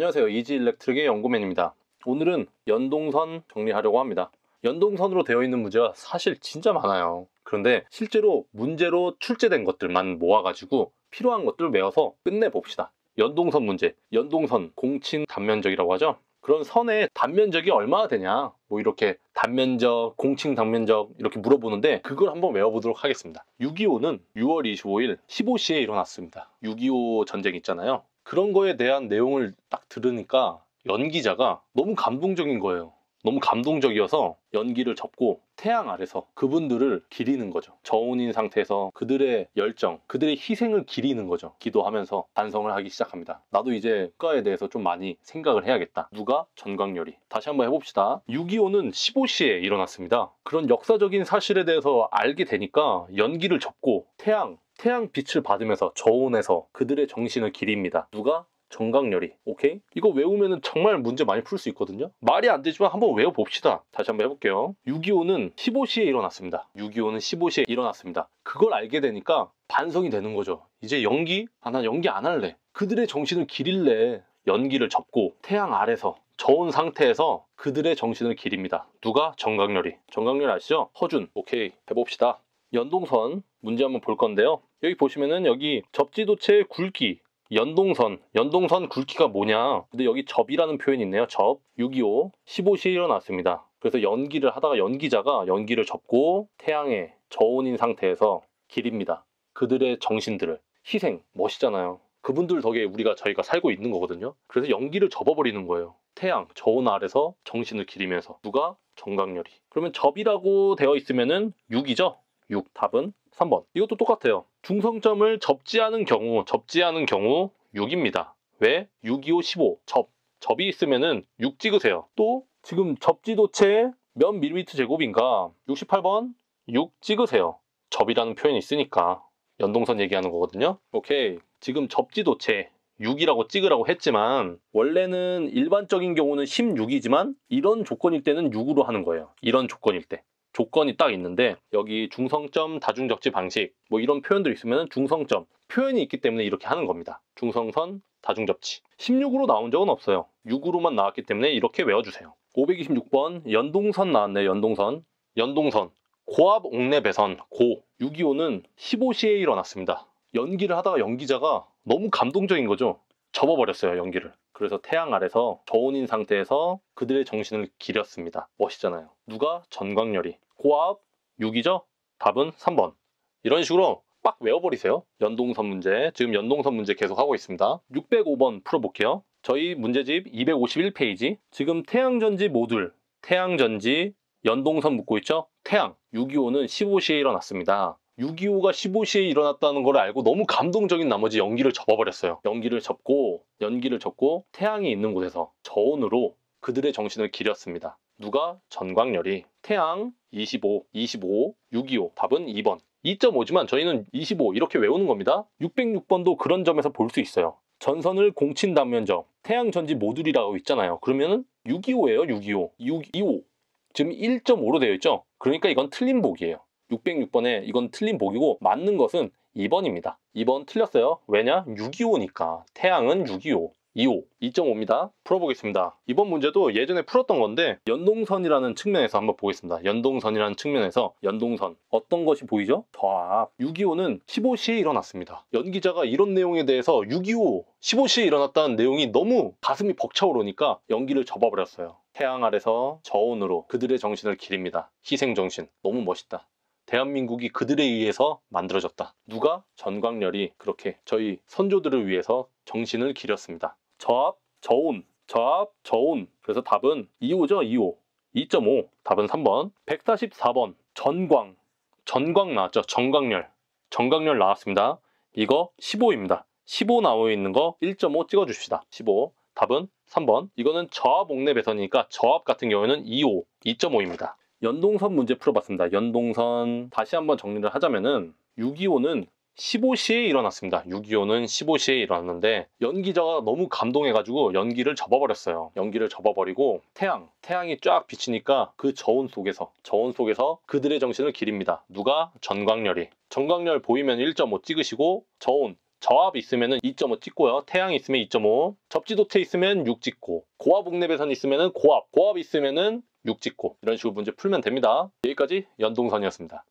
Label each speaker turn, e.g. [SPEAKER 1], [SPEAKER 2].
[SPEAKER 1] 안녕하세요 이지 일렉트릭의 연구맨입니다 오늘은 연동선 정리하려고 합니다 연동선으로 되어 있는 문제가 사실 진짜 많아요 그런데 실제로 문제로 출제된 것들만 모아가지고 필요한 것들을 외워서 끝내봅시다 연동선 문제 연동선 공친 단면적이라고 하죠 그런 선의 단면적이 얼마나 되냐 뭐 이렇게 단면적, 공칭 단면적 이렇게 물어보는데 그걸 한번 외워보도록 하겠습니다 6.25는 6월 25일 15시에 일어났습니다 6.25 전쟁 있잖아요 그런 거에 대한 내용을 딱 들으니까 연기자가 너무 감동적인 거예요. 너무 감동적이어서 연기를 접고 태양 아래서 그분들을 기리는 거죠. 저온인 상태에서 그들의 열정, 그들의 희생을 기리는 거죠. 기도하면서 반성을 하기 시작합니다. 나도 이제 국가에 대해서 좀 많이 생각을 해야겠다. 누가 전광열이 다시 한번 해봅시다. 6.25는 15시에 일어났습니다. 그런 역사적인 사실에 대해서 알게 되니까 연기를 접고 태양, 태양빛을 받으면서 저온에서 그들의 정신을 기립니다. 누가? 정강열이. 오케이? 이거 외우면 정말 문제 많이 풀 수 있거든요. 말이 안 되지만 한번 외워봅시다. 다시 한번 해볼게요. 6.25는 15시에 일어났습니다. 6.25는 15시에 일어났습니다. 그걸 알게 되니까 반성이 되는 거죠. 이제 연기? 아, 난 연기 안 할래. 그들의 정신을 기릴래. 연기를 접고 태양 아래서 저온 상태에서 그들의 정신을 기립니다. 누가? 정강렬이. 정강렬 아시죠? 허준. 오케이. 해봅시다. 연동선 문제 한번 볼 건데요. 여기 보시면은 여기 접지도체 굵기 연동선, 연동선 굵기가 뭐냐? 근데 여기 접이라는 표현이 있네요. 접, 6.25, 15시에 일어났습니다. 그래서 연기를 하다가 연기자가 연기를 접고 태양의 저온인 상태에서 길입니다. 그들의 정신들을. 희생, 멋있잖아요. 그분들 덕에 우리가 저희가 살고 있는 거거든요. 그래서 연기를 접어버리는 거예요. 태양, 저온 아래서 정신을 기리면서. 누가? 정강렬이. 그러면 접이라고 되어 있으면은 6이죠? 6 답은 3번 이것도 똑같아요 중성점을 접지 않은 경우 접지 않은 경우 6입니다 왜? 6, 2, 5, 15접 접이 있으면은 6 찍으세요 또 지금 접지도체 몇 밀리미터 제곱인가 68번 6 찍으세요 접이라는 표현이 있으니까 연동선 얘기하는 거거든요 오케이 지금 접지도체 6이라고 찍으라고 했지만 원래는 일반적인 경우는 16이지만 이런 조건일 때는 6으로 하는 거예요 이런 조건일 때 조건이 딱 있는데 여기 중성점 다중적지 방식 뭐 이런 표현들이 있으면 중성점 표현이 있기 때문에 이렇게 하는 겁니다 중성선 다중접지 16으로 나온 적은 없어요 6으로만 나왔기 때문에 이렇게 외워주세요 526번 연동선 나왔네 연동선 연동선 고압 옥내 배선 고 625는 15시에 일어났습니다 연기를 하다가 연기자가 너무 감동적인 거죠 접어버렸어요 연기를 그래서 태양 아래서 저온인 상태에서 그들의 정신을 기렸습니다 멋있잖아요 누가? 전광열이 고압 6이죠? 답은 3번 이런 식으로 빡 외워버리세요 연동선 문제 지금 연동선 문제 계속 하고 있습니다 605번 풀어볼게요 저희 문제집 251페이지 지금 태양전지 모듈 태양전지 연동선 묻고 있죠? 태양 625는 15시에 일어났습니다 6.25가 15시에 일어났다는 걸 알고 너무 감동적인 나머지 연기를 접어버렸어요. 연기를 접고 연기를 접고 태양이 있는 곳에서 저온으로 그들의 정신을 기렸습니다. 누가 전광열이 태양 25, 25, 6.25 답은 2번 2.5지만 저희는 25 이렇게 외우는 겁니다. 606번도 그런 점에서 볼 수 있어요. 전선을 공친 단면적, 태양 전지 모듈이라고 있잖아요. 그러면 6.25예요, 6.25. 6.25. 지금 1.5로 되어 있죠? 그러니까 이건 틀린 보기예요. 606번에 이건 틀린 복이고 맞는 것은 2번입니다. 2번 틀렸어요. 왜냐? 625니까. 태양은 625. 2호 2.5입니다. 풀어보겠습니다. 이번 문제도 예전에 풀었던 건데 연동선이라는 측면에서 한번 보겠습니다. 연동선이라는 측면에서 연동선 어떤 것이 보이죠? 더합 6.25는 15시에 일어났습니다. 연기자가 이런 내용에 대해서 6.25 15시에 일어났다는 내용이 너무 가슴이 벅차오르니까 연기를 접어버렸어요. 태양 아래서 저온으로 그들의 정신을 기립니다. 희생정신 너무 멋있다. 대한민국이 그들에 의해서 만들어졌다. 누가? 전광렬이 그렇게 저희 선조들을 위해서 정신을 기렸습니다. 저압, 저온, 저압, 저온. 그래서 답은 2호죠, 2호. 2.5. 답은 3번. 144번. 전광. 전광 나왔죠. 전광렬. 전광렬 나왔습니다. 이거 15입니다. 15 나와 있는 거 1.5 찍어 줍시다. 15. 답은 3번. 이거는 저압 옥내 배선이니까 저압 같은 경우에는 2호, 2.5입니다. 연동선 문제 풀어봤습니다. 연동선 다시 한번 정리를 하자면은 6.25는 15시에 일어났습니다. 6.25는 15시에 일어났는데 연기자가 너무 감동해가지고 연기를 접어버렸어요. 연기를 접어버리고 태양, 태양이 쫙 비치니까 그 저온 속에서, 저온 속에서 그들의 정신을 기립니다. 누가? 전광렬이. 전광렬 보이면 1.5 찍으시고 저온, 저압 있으면 2.5 찍고요. 태양 있으면 2.5, 접지도체 있으면 6 찍고, 고압 옥내배선 있으면 고압, 고압 있으면 육지고 이런 식으로 문제 풀면 됩니다. 여기까지 연동선이었습니다.